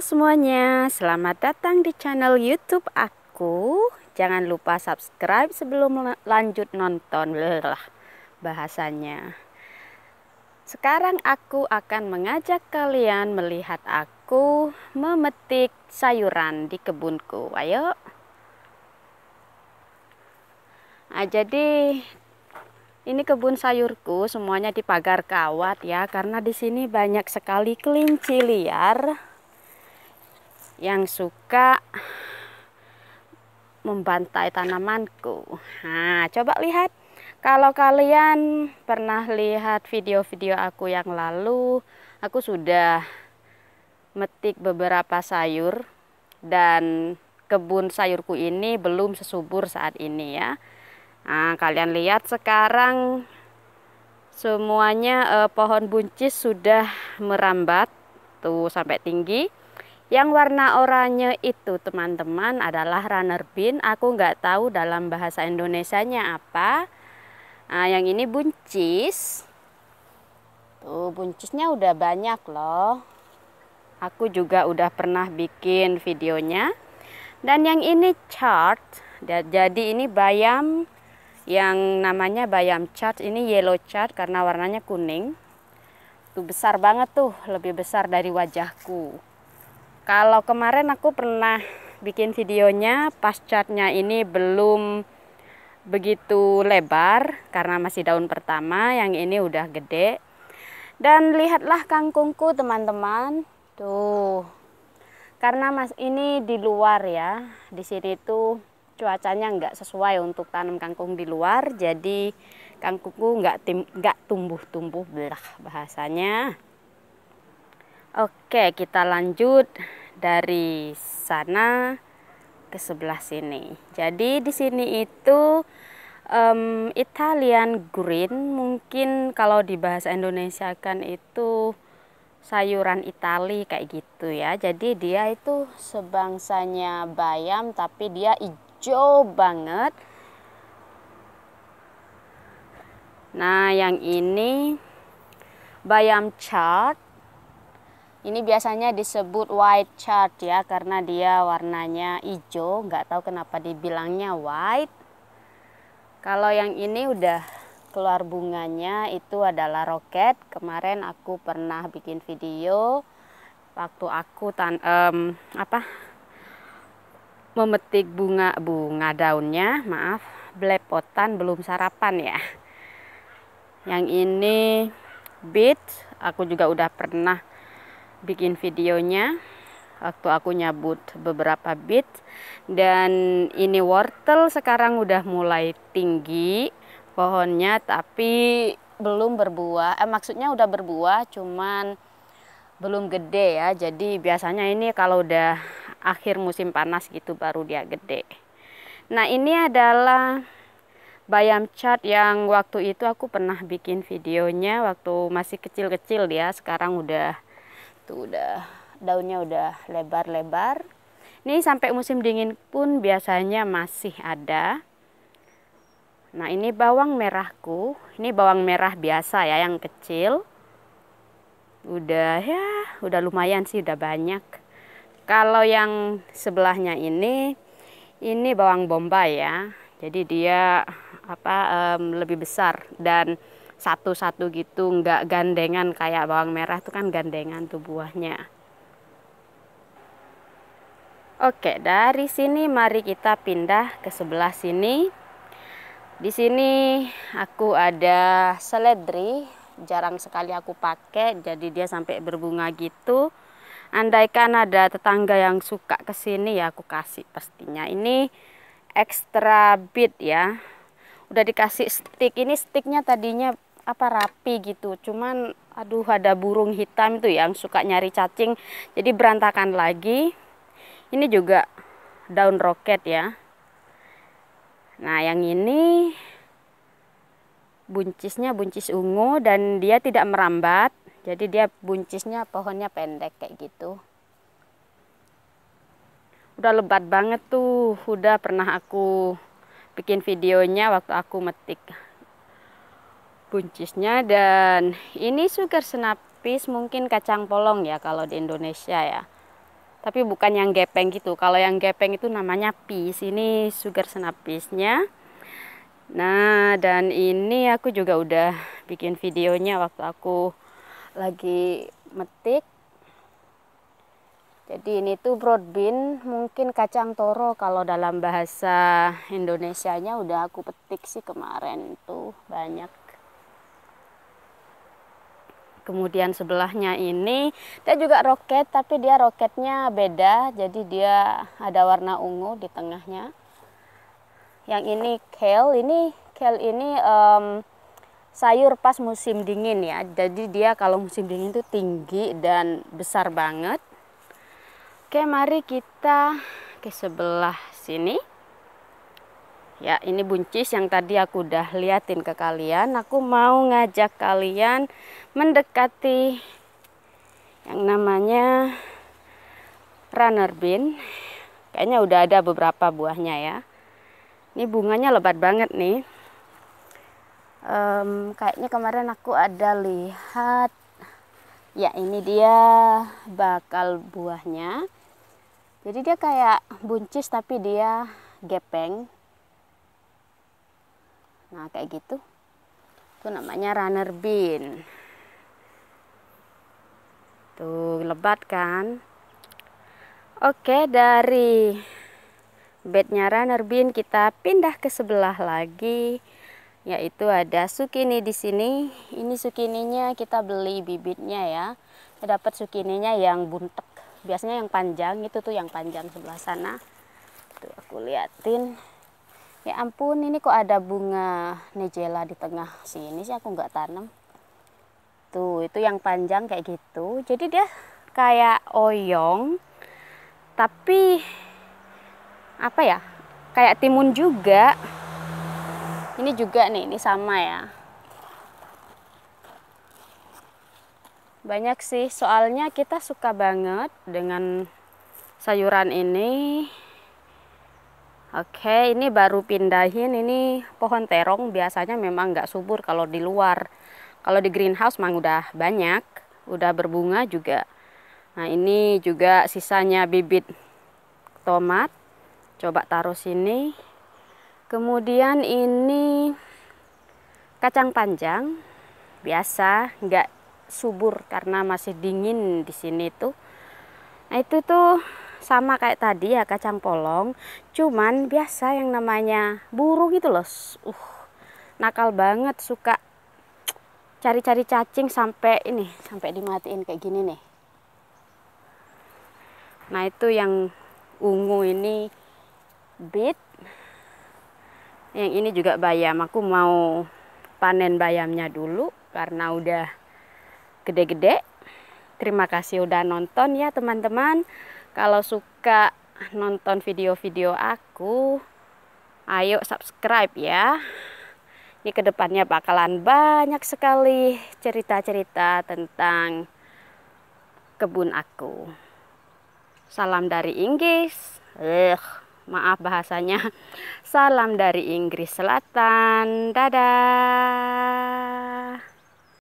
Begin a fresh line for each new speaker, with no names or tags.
semuanya, selamat datang di channel YouTube aku. Jangan lupa subscribe sebelum lanjut nonton lah bahasanya. Sekarang aku akan mengajak kalian melihat aku memetik sayuran di kebunku. Ayo. Nah, jadi ini kebun sayurku semuanya dipagar kawat ya karena di sini banyak sekali kelinci liar yang suka membantai tanamanku. Nah, coba lihat. Kalau kalian pernah lihat video-video aku yang lalu, aku sudah metik beberapa sayur dan kebun sayurku ini belum sesubur saat ini ya. Nah, kalian lihat sekarang semuanya eh, pohon buncis sudah merambat tuh sampai tinggi yang warna oranye itu teman-teman adalah runner bean. Aku nggak tahu dalam bahasa Indonesianya apa. Nah, yang ini buncis. Tuh, buncisnya udah banyak loh. Aku juga udah pernah bikin videonya. Dan yang ini chart. Jadi ini bayam yang namanya bayam chart. Ini yellow chart karena warnanya kuning. Tuh besar banget tuh, lebih besar dari wajahku. Kalau kemarin aku pernah bikin videonya pas catnya ini belum begitu lebar karena masih daun pertama, yang ini udah gede. Dan lihatlah kangkungku teman-teman. Tuh. Karena mas ini di luar ya. Di sini tuh cuacanya nggak sesuai untuk tanam kangkung di luar, jadi kangkungku nggak tim, nggak tumbuh-tumbuh belah bahasanya. Oke, kita lanjut dari sana ke sebelah sini. Jadi di sini itu um, Italian green mungkin kalau di bahasa Indonesia kan itu sayuran Itali kayak gitu ya. Jadi dia itu sebangsanya bayam tapi dia hijau banget. Nah, yang ini bayam chard ini biasanya disebut white chart ya karena dia warnanya hijau, nggak tahu kenapa dibilangnya white. Kalau yang ini udah keluar bunganya itu adalah roket. Kemarin aku pernah bikin video waktu aku tan um, apa memetik bunga-bunga daunnya, maaf, belepotan belum sarapan ya. Yang ini beet aku juga udah pernah bikin videonya waktu aku nyabut beberapa bit dan ini wortel sekarang udah mulai tinggi pohonnya tapi belum berbuah eh maksudnya udah berbuah cuman belum gede ya jadi biasanya ini kalau udah akhir musim panas gitu baru dia gede nah ini adalah bayam cat yang waktu itu aku pernah bikin videonya waktu masih kecil-kecil dia sekarang udah Tuh gitu, udah daunnya udah lebar-lebar. Ini sampai musim dingin pun biasanya masih ada. Nah, ini bawang merahku. Ini bawang merah biasa ya yang kecil. Udah ya, udah lumayan sih udah banyak. Kalau yang sebelahnya ini ini bawang bombay ya. Jadi dia apa um, lebih besar dan satu-satu gitu nggak gandengan kayak bawang merah itu kan gandengan tuh buahnya Oke dari sini mari kita pindah ke sebelah sini di sini aku ada seledri jarang sekali aku pakai jadi dia sampai berbunga gitu andaikan ada tetangga yang suka kesini ya aku kasih pastinya ini extra bit ya udah dikasih stick ini sticknya tadinya apa rapi gitu cuman aduh ada burung hitam tuh ya, yang suka nyari cacing jadi berantakan lagi ini juga daun roket ya nah yang ini buncisnya buncis ungu dan dia tidak merambat jadi dia buncisnya pohonnya pendek kayak gitu udah lebat banget tuh udah pernah aku bikin videonya waktu aku metik buncisnya dan ini sugar senapis mungkin kacang polong ya kalau di Indonesia ya tapi bukan yang gepeng gitu kalau yang gepeng itu namanya pis ini sugar senapisnya nah dan ini aku juga udah bikin videonya waktu aku lagi metik jadi ini tuh broad bean mungkin kacang toro kalau dalam bahasa Indonesia-nya udah aku petik sih kemarin tuh banyak kemudian sebelahnya ini dia juga roket tapi dia roketnya beda jadi dia ada warna ungu di tengahnya yang ini kale ini kale ini um, sayur pas musim dingin ya jadi dia kalau musim dingin itu tinggi dan besar banget oke mari kita ke sebelah sini Ya, ini buncis yang tadi aku udah liatin ke kalian. Aku mau ngajak kalian mendekati yang namanya runner bean. Kayaknya udah ada beberapa buahnya ya. Ini bunganya lebat banget nih. Um, kayaknya kemarin aku ada lihat, ya ini dia bakal buahnya. Jadi dia kayak buncis tapi dia gepeng nah kayak gitu itu namanya runner bean tuh lebat kan oke dari bednya runner bean kita pindah ke sebelah lagi yaitu ada sukini di sini ini sukininya kita beli bibitnya ya kita dapat sukininya yang buntek biasanya yang panjang itu tuh yang panjang sebelah sana tuh aku liatin Ya ampun, ini kok ada bunga nejela di tengah sini sih aku nggak tanam. Tuh, itu yang panjang kayak gitu. Jadi dia kayak oyong tapi apa ya? Kayak timun juga. Ini juga nih, ini sama ya. Banyak sih, soalnya kita suka banget dengan sayuran ini Oke, ini baru pindahin ini pohon terong biasanya memang nggak subur kalau di luar. Kalau di greenhouse memang udah banyak, udah berbunga juga. Nah, ini juga sisanya bibit tomat. Coba taruh sini. Kemudian ini kacang panjang biasa, nggak subur karena masih dingin di sini tuh. Nah, itu tuh sama kayak tadi ya kacang polong cuman biasa yang namanya burung gitu loh uh nakal banget suka cari-cari cacing sampai ini sampai dimatiin kayak gini nih nah itu yang ungu ini bit yang ini juga bayam aku mau panen bayamnya dulu karena udah gede-gede terima kasih udah nonton ya teman-teman kalau suka nonton video-video aku, ayo subscribe ya. Ini kedepannya bakalan banyak sekali cerita-cerita tentang kebun aku. Salam dari Inggris. Eh, maaf bahasanya. Salam dari Inggris Selatan. Dadah.